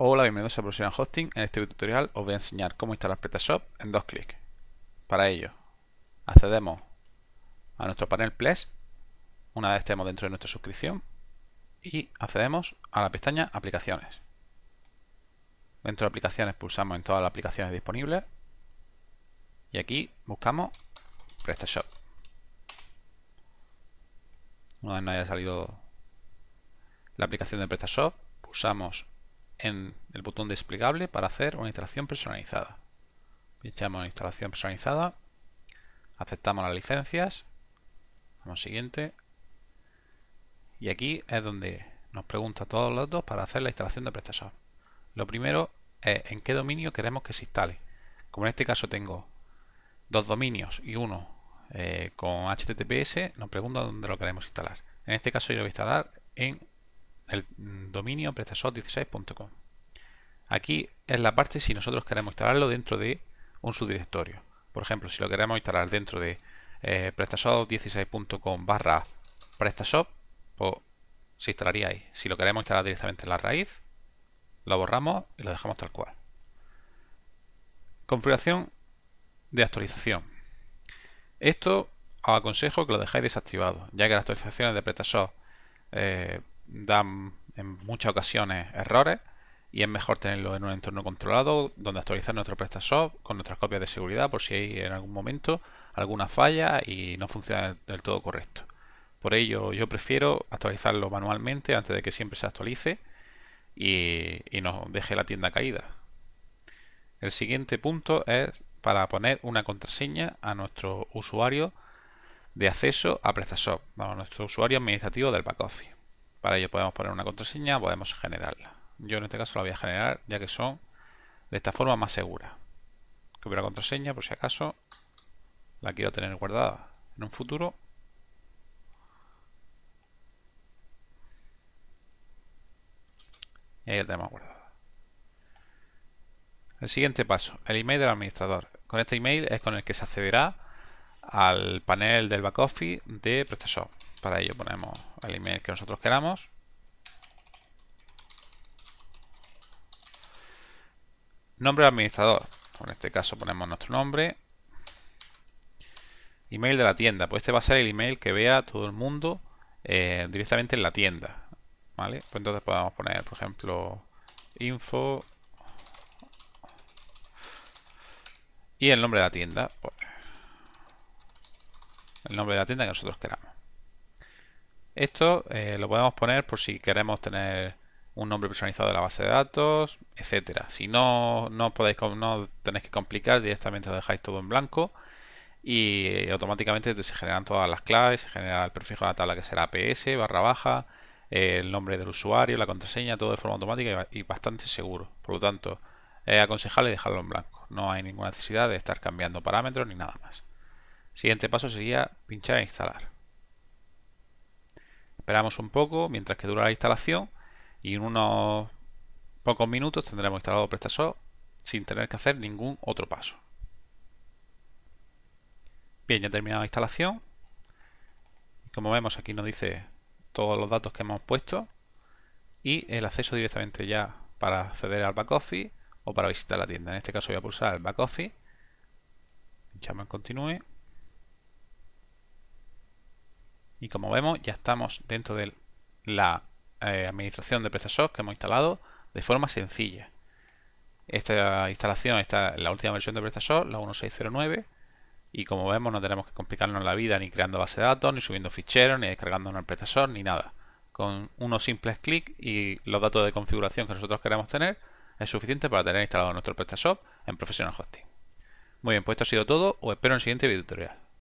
Hola, bienvenidos a Professional Hosting. En este tutorial os voy a enseñar cómo instalar PrestaShop en dos clics. Para ello, accedemos a nuestro panel PLES. una vez estemos dentro de nuestra suscripción, y accedemos a la pestaña Aplicaciones. Dentro de Aplicaciones pulsamos en todas las aplicaciones disponibles y aquí buscamos PrestaShop. Una vez nos haya salido la aplicación de PrestaShop, pulsamos en el botón desplegable para hacer una instalación personalizada. Pinchamos en instalación personalizada, aceptamos las licencias, vamos siguiente y aquí es donde nos pregunta todos los datos para hacer la instalación de procesador. Lo primero es en qué dominio queremos que se instale. Como en este caso tengo dos dominios y uno eh, con HTTPS, nos pregunta dónde lo queremos instalar. En este caso yo lo voy a instalar en el dominio prestashop16.com. Aquí es la parte si nosotros queremos instalarlo dentro de un subdirectorio. Por ejemplo, si lo queremos instalar dentro de eh, prestashop16.com barra prestashop, pues se instalaría ahí. Si lo queremos instalar directamente en la raíz, lo borramos y lo dejamos tal cual. Configuración de actualización. Esto os aconsejo que lo dejáis desactivado, ya que las actualizaciones de Prestashop eh, dan en muchas ocasiones errores y es mejor tenerlo en un entorno controlado donde actualizar nuestro PrestaShop con nuestras copias de seguridad por si hay en algún momento alguna falla y no funciona del todo correcto. Por ello yo prefiero actualizarlo manualmente antes de que siempre se actualice y, nos deje la tienda caída. El siguiente punto es para poner una contraseña a nuestro usuario de acceso a PrestaShop, a nuestro usuario administrativo del back para ello podemos poner una contraseña, podemos generarla. Yo en este caso la voy a generar ya que son de esta forma más segura. Copio la contraseña por si acaso la quiero tener guardada en un futuro. Y ahí la tenemos guardada. El siguiente paso, el email del administrador. Con este email es con el que se accederá al panel del back office de PrestaShop. Para ello ponemos el email que nosotros queramos. Nombre de administrador. En este caso ponemos nuestro nombre. Email de la tienda. Pues este va a ser el email que vea todo el mundo eh, directamente en la tienda. ¿Vale? Pues entonces podemos poner, por ejemplo, info. Y el nombre de la tienda. Pues, el nombre de la tienda que nosotros queramos. Esto eh, lo podemos poner por si queremos tener un nombre personalizado de la base de datos, etcétera. Si no, no podéis no tenéis que complicar, directamente lo dejáis todo en blanco y eh, automáticamente se generan todas las claves, se genera el prefijo de la tabla que será PS, barra baja, el nombre del usuario, la contraseña, todo de forma automática y bastante seguro. Por lo tanto, es aconsejable dejarlo en blanco. No hay ninguna necesidad de estar cambiando parámetros ni nada más. Siguiente paso sería pinchar en instalar. Esperamos un poco mientras que dura la instalación y en unos pocos minutos tendremos instalado PrestaShop sin tener que hacer ningún otro paso. Bien, ya he terminado la instalación. Como vemos aquí nos dice todos los datos que hemos puesto y el acceso directamente ya para acceder al back office o para visitar la tienda. En este caso voy a pulsar el back office. Pinchamos en continúe. Y como vemos, ya estamos dentro de la eh, administración de PrestaShop que hemos instalado de forma sencilla. Esta instalación está en la última versión de PrestaShop, la 1609. Y como vemos, no tenemos que complicarnos la vida ni creando base de datos, ni subiendo ficheros, ni descargando el PrestaShop, ni nada. Con unos simples clics y los datos de configuración que nosotros queremos tener, es suficiente para tener instalado nuestro PrestaShop en Professional Hosting. Muy bien, pues esto ha sido todo. Os espero en el siguiente video tutorial.